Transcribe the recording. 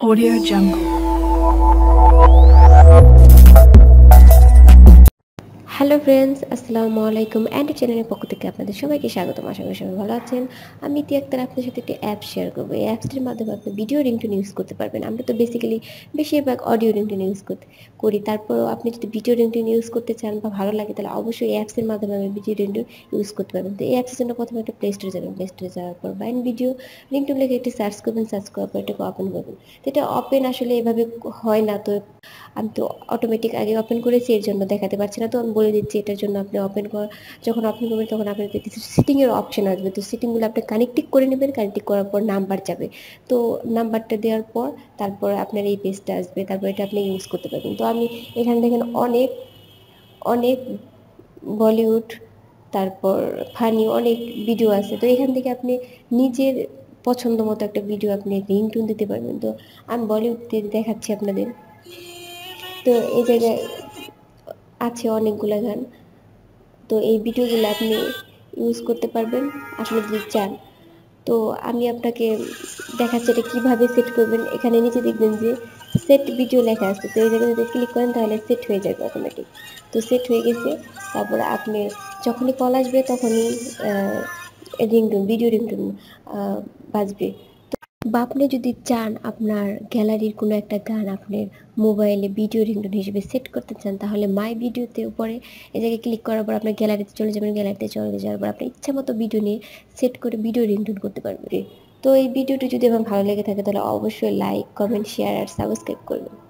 Audio Jungle. Hello friends আসসালামু আলাইকুম and চ্যানেলের পক্ষ থেকে আপনাদের সবাইকে স্বাগতম আশা করি সবাই ভালো আছেন আমি ইতি আক্তার আপনার সাথে একটি অ্যাপ শেয়ার করবো এই অ্যাপসটির মাধ্যমে আপনি ভিডিও রিংটোন ইউজ করতে পারবেন আমরা তো বেসিক্যালি বেশিরভাগ অডিও রিংটোন ইউজ করি তারপরেও আপনি যদি ভিডিও রিংটোন ইউজ করতে চান বা ভালো লাগে তাহলে অবশ্যই এই অ্যাপসের মাধ্যমে আমি ভিডিও রিংটোন ইউজ করতে পারবেন তো এই অ্যাপসের জন্য প্রথমে একটা প্লে স্টোরে যাবেন প্লে স্টোরে যাওয়ার পর বা ভিডিও রিংটোন লিখে একটি সার্চ করবেন সার্চ করার পর এটাকে ওপেন করবেন তো এটা ওপেন আসলে এভাবে হয় না তো আমি তো অটোমেটিক আগে ওপেন করেছি এর জন্য দেখাতে পারছি না তো আমি বলে দিচ্ছি দিচ্ছি এটার জন্য আপনি ওপেন কর যখন ওপেন করবেন তখন আপনাদের কিছু সিটিংয়ের অপশান আসবে তো সিটিংগুলো আপনি কানেক্টিং করে নেবেন কানেক্টিং করার পর নাম্বার যাবে তো নাম্বারটা দেওয়ার পর তারপর আপনার এই পেজটা আসবে তারপর এটা আপনি ইউজ করতে পারবেন তো আমি এখানে দেখেন অনেক অনেক বলিউড তারপর ফানি অনেক ভিডিও আছে তো এখান থেকে আপনি নিজের পছন্দ মতো একটা ভিডিও আপনি টুন দিতে পারবেন তো আমি বলিউড দেখাচ্ছি আপনাদের তো এই জায়গায় আছে অনেকগুলো গান তো এই ভিডিওগুলো আপনি ইউজ করতে পারবেন আপনি যদি চান তো আমি আপনাকে দেখাচ্ছি এটা কীভাবে সেট করবেন এখানে নিচে দেখবেন যে সেট ভিডিও লেখা আছে তো এই জায়গায় যদি ক্লিক করেন তাহলে সেট হয়ে যাবে অটোমেটিক তো সেট হয়ে গেছে তারপরে আপনি যখনই কল আসবে তখনই রিংটোন ভিডিও রিংটোন বাজবে বা আপনি যদি চান আপনার গ্যালারির কোনো একটা গান আপনার মোবাইলে ভিডিও রিংটোন হিসেবে সেট করতে চান তাহলে মাই ভিডিওতে উপরে এ জায়গায় ক্লিক করার পর আপনার গ্যালারিতে চলে যাবেন গ্যালারিতে চলে যাওয়ার পর আপনার ইচ্ছা মতো ভিডিও নিয়ে সেট করে ভিডিও রিংটোন করতে পারবেন তো এই ভিডিওটি যদি আমার ভালো লেগে থাকে তাহলে অবশ্যই লাইক কমেন্ট শেয়ার আর সাবস্ক্রাইব করবেন